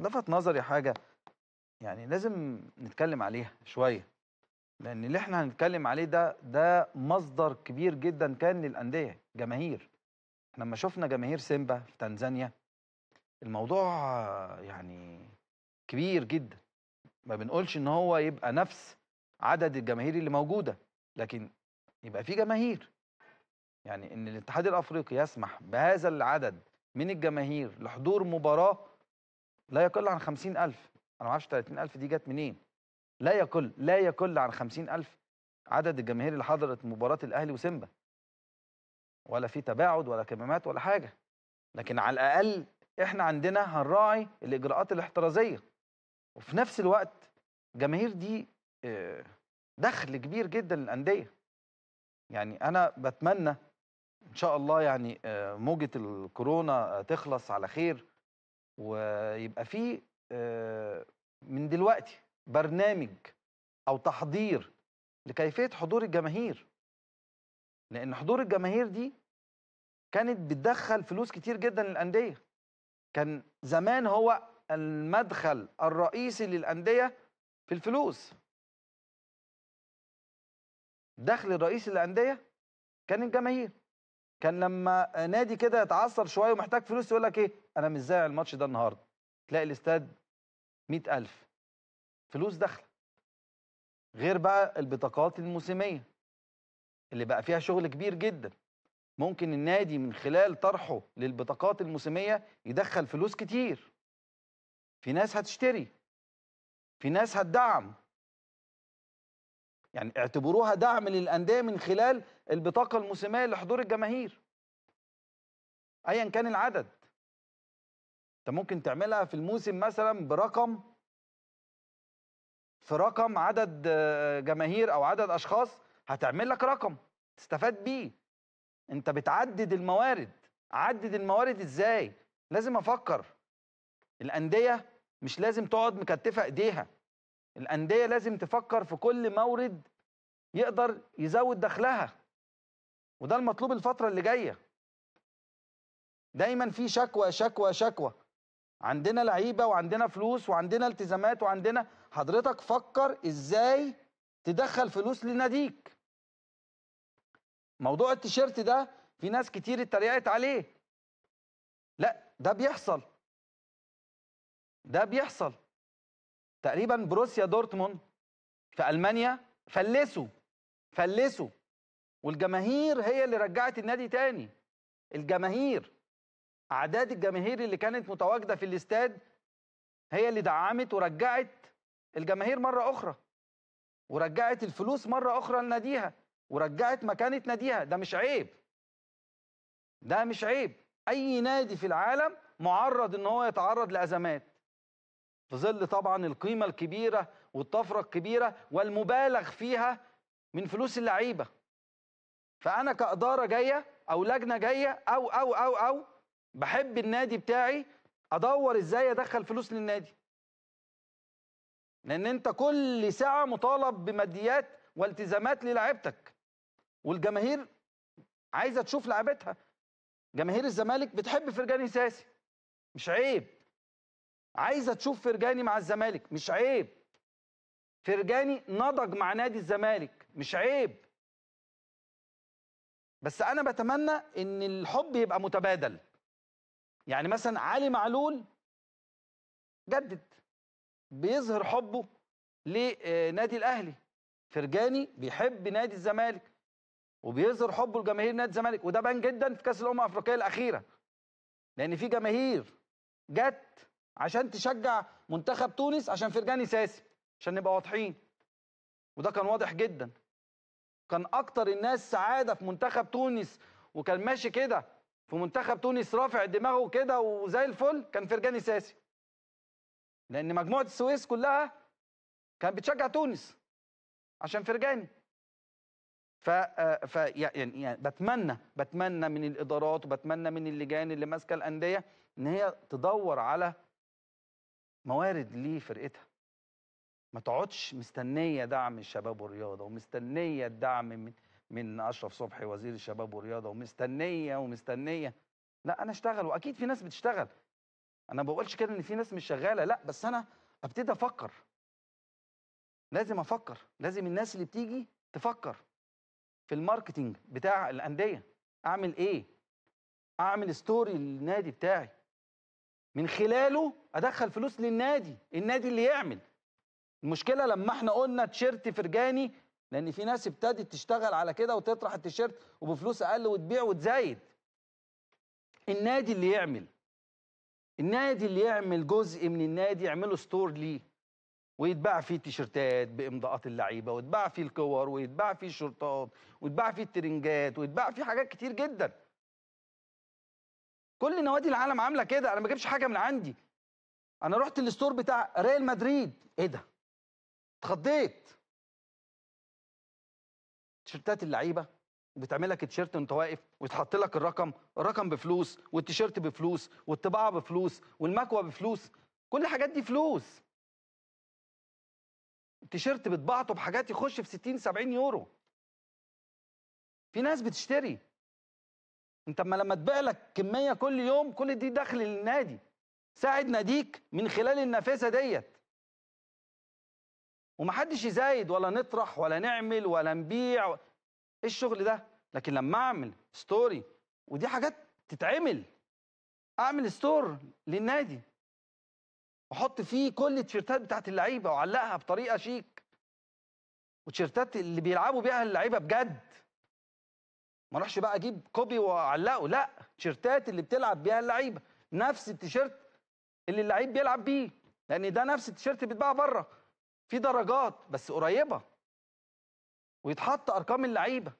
لفت نظري حاجة يعني لازم نتكلم عليها شوية لأن اللي احنا هنتكلم عليه ده ده مصدر كبير جدا كان للأندية جماهير احنا لما شفنا جماهير سيمبا في تنزانيا الموضوع يعني كبير جدا ما بنقولش ان هو يبقى نفس عدد الجماهير اللي موجودة لكن يبقى في جماهير يعني ان الاتحاد الافريقي يسمح بهذا العدد من الجماهير لحضور مباراه لا يقل عن خمسين ألف أنا معرفش تلاتين 30000 دي جت منين لا يقل لا يقل عن 50000 عدد الجماهير اللي حضرت مباراة الأهلي وسيمبا ولا في تباعد ولا كمامات ولا حاجة لكن على الأقل إحنا عندنا هنراعي الإجراءات الاحترازية وفي نفس الوقت جماهير دي آه، دخل كبير جدا للأندية يعني أنا بتمنى إن شاء الله يعني آه، موجة الكورونا آه، تخلص على خير ويبقى في آه، من دلوقتي برنامج او تحضير لكيفيه حضور الجماهير لان حضور الجماهير دي كانت بتدخل فلوس كتير جدا للانديه كان زمان هو المدخل الرئيسي للانديه في الفلوس دخل الرئيسي للانديه كان الجماهير كان لما نادي كده يتعصر شويه ومحتاج فلوس يقول لك ايه انا مش زارع الماتش ده النهارده تلاقي الاستاد 100000 فلوس داخله غير بقى البطاقات الموسميه اللي بقى فيها شغل كبير جدا ممكن النادي من خلال طرحه للبطاقات الموسميه يدخل فلوس كتير في ناس هتشتري في ناس هتدعم يعني اعتبروها دعم للانديه من خلال البطاقه الموسميه لحضور الجماهير ايا كان العدد انت ممكن تعملها في الموسم مثلا برقم في رقم عدد آه، جماهير او عدد اشخاص هتعمل لك رقم تستفاد بيه انت بتعدد الموارد عدد الموارد ازاي لازم افكر الانديه مش لازم تقعد مكتفه ايديها الانديه لازم تفكر في كل مورد يقدر يزود دخلها وده المطلوب الفتره اللي جايه دايما في شكوى شكوى شكوى عندنا لعيبه وعندنا فلوس وعندنا التزامات وعندنا حضرتك فكر ازاي تدخل فلوس لناديك موضوع التيشيرت ده في ناس كتير اتريقت عليه لا ده بيحصل ده بيحصل تقريبا بروسيا دورتموند في المانيا فلسوا فلسوا والجماهير هي اللي رجعت النادي تاني الجماهير اعداد الجماهير اللي كانت متواجده في الاستاد هي اللي دعمت ورجعت الجماهير مره اخرى ورجعت الفلوس مره اخرى لناديها ورجعت مكانه ناديها ده مش عيب ده مش عيب اي نادي في العالم معرض ان هو يتعرض لازمات في ظل طبعا القيمه الكبيره والطفره الكبيره والمبالغ فيها من فلوس اللعيبه فانا كاداره جايه او لجنه جايه او او او او بحب النادي بتاعي ادور ازاي ادخل فلوس للنادي لان انت كل ساعه مطالب بماديات والتزامات للاعيبتك والجماهير عايزه تشوف لعيبتها جماهير الزمالك بتحب فرجاني ساسي مش عيب عايزه تشوف فرجاني مع الزمالك مش عيب فرجاني نضج مع نادي الزمالك مش عيب بس انا بتمنى ان الحب يبقى متبادل يعني مثلا علي معلول جدد بيظهر حبه لنادي آه، الاهلي فرجاني بيحب نادي الزمالك وبيظهر حبه لجماهير نادي الزمالك وده بان جدا في كاس الامم الافريقيه الاخيره لان في جماهير جت عشان تشجع منتخب تونس عشان فرجاني ساسي عشان نبقى واضحين وده كان واضح جدا كان اكتر الناس سعاده في منتخب تونس وكان ماشي كده في منتخب تونس رافع دماغه كده وزي الفل كان فرجاني ساسي لان مجموعه السويس كلها كانت بتشجع تونس عشان فرجاني ف, آه، ف... يعني... يعني بتمنى بتمنى من الادارات وبتمنى من اللجان اللي ماسكه الانديه ان هي تدور على موارد لفرقتها ما تقعدش مستنيه دعم الشباب والرياضه ومستنيه الدعم من من اشرف صبحي وزير الشباب والرياضه ومستنيه ومستنيه لا انا اشتغل واكيد في ناس بتشتغل انا ما بقولش كده ان في ناس مش شغاله لا بس انا ابتدي افكر لازم افكر لازم الناس اللي بتيجي تفكر في الماركتينج بتاع الانديه اعمل ايه اعمل ستوري للنادي بتاعي من خلاله ادخل فلوس للنادي النادي اللي يعمل المشكله لما احنا قلنا تيشيرت فرجاني لان في ناس ابتدت تشتغل على كده وتطرح التيشيرت وبفلوس اقل وتبيع وتزايد النادي اللي يعمل النادي اللي يعمل جزء من النادي يعمله ستور ليه ويتباع فيه التيشيرتات بامضاءات اللعيبه ويتباع فيه الكور ويتباع فيه الشرطات ويتباع فيه الترنجات ويتباع فيه حاجات كتير جدا كل نوادي العالم عامله كده انا ما بجيبش حاجه من عندي انا رحت الستور بتاع ريال مدريد ايه ده اتخضيت تيشيرتات اللعيبه بتعمل لك تيشيرت وانت واقف ويتحط لك الرقم الرقم بفلوس والتيشيرت بفلوس والطباعه بفلوس والمكوه بفلوس كل الحاجات دي فلوس التيشيرت بتبعته بحاجات يخش في 60 70 يورو في ناس بتشتري انت اما لما تبيع لك كميه كل يوم كل دي دخل للنادي ساعد ناديك من خلال النافذه ديت ومحدش يزايد ولا نطرح ولا نعمل ولا نبيع ايه الشغل ده لكن لما اعمل ستوري ودي حاجات تتعمل اعمل ستور للنادي واحط فيه كل التيشيرتات بتاعت اللعيبه واعلقها بطريقه شيك وتيشيرتات اللي بيلعبوا بيها اللعيبه بجد ما اروحش بقى اجيب كوبي واعلقه لا تيشيرتات اللي بتلعب بيها اللعيبه نفس التيشيرت اللي اللعيب بيلعب بيه لان ده نفس التيشيرت بيتباع بره في درجات بس قريبه ويتحط ارقام اللعيبه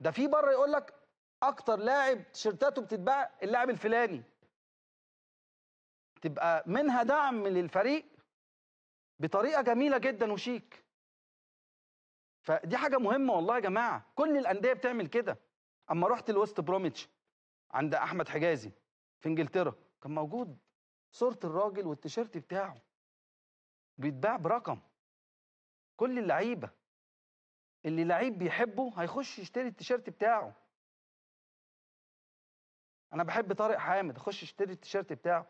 ده في بره يقول لك اكتر لاعب تيشيرتاته بتتباع اللاعب الفلاني تبقى منها دعم للفريق بطريقه جميله جدا وشيك فدي حاجه مهمه والله يا جماعه كل الانديه بتعمل كده اما رحت الوست بروميتش عند احمد حجازي في انجلترا كان موجود صوره الراجل والتيشيرت بتاعه بيتباع برقم كل اللعيبه اللي لعيب بيحبه هيخش يشتري التيشيرت بتاعه انا بحب طارق حامد اخش اشتري التيشيرت بتاعه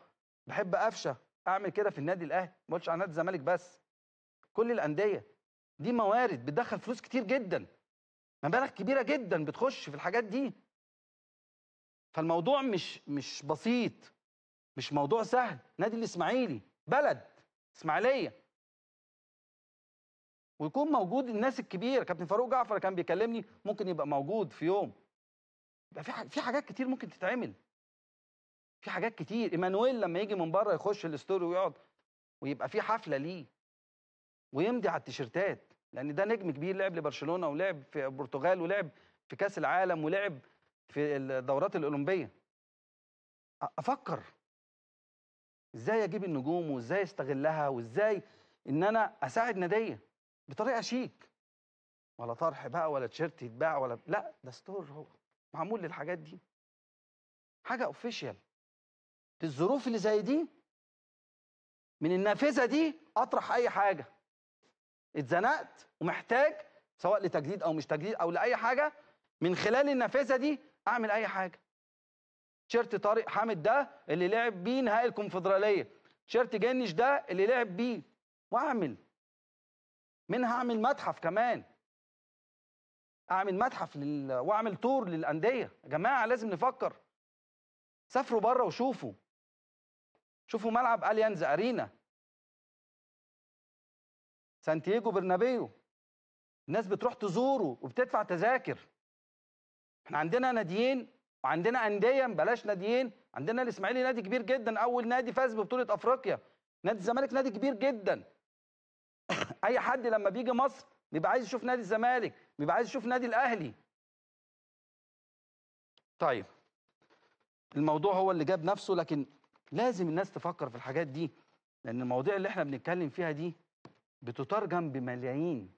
بحب قفشه اعمل كده في النادي الاهلي ما قلتش على نادي الزمالك بس كل الانديه دي موارد بتدخل فلوس كتير جدا مبالغ كبيره جدا بتخش في الحاجات دي فالموضوع مش مش بسيط مش موضوع سهل نادي الاسماعيلي بلد اسماعيليه ويكون موجود الناس الكبيره كابتن فاروق جعفر كان بيكلمني ممكن يبقى موجود في يوم يبقى في في حاجات كتير ممكن تتعمل في حاجات كتير ايمانويل لما يجي من بره يخش الاستوري ويقعد ويبقى في حفله ليه ويمضي على التيشيرتات لان ده نجم كبير لعب لبرشلونه ولعب في البرتغال ولعب في كاس العالم ولعب في الدورات الاولمبيه افكر ازاي اجيب النجوم وازاي استغلها وازاي ان انا اساعد ناديه بطريقه شيك ولا طرح بقى ولا تيشيرت يتباع ولا لا ده ستور هو معمول للحاجات دي حاجه اوفيشال الظروف اللي زي دي من النافذه دي اطرح اي حاجه اتزنقت ومحتاج سواء لتجديد او مش تجديد او لاي حاجه من خلال النافذه دي اعمل اي حاجه تيشيرت طارق حامد ده اللي لعب بيه نهائي الكونفدراليه تيشيرت جنش ده اللي لعب بيه واعمل منها اعمل متحف كمان اعمل متحف لل... واعمل تور للانديه يا جماعه لازم نفكر سافروا بره وشوفوا شوفوا ملعب اليانز ارينا سانتياجو برنابيو الناس بتروح تزوره وبتدفع تذاكر احنا عندنا ناديين وعندنا انديه بلاش ناديين عندنا الاسماعيلي نادي كبير جدا اول نادي فاز ببطوله افريقيا نادي الزمالك نادي كبير جدا اي حد لما بيجي مصر بيبقى عايز يشوف نادي الزمالك بيبقى عايز يشوف نادي الاهلي طيب الموضوع هو اللي جاب نفسه لكن لازم الناس تفكر في الحاجات دي لان المواضيع اللي احنا بنتكلم فيها دي بتترجم بملايين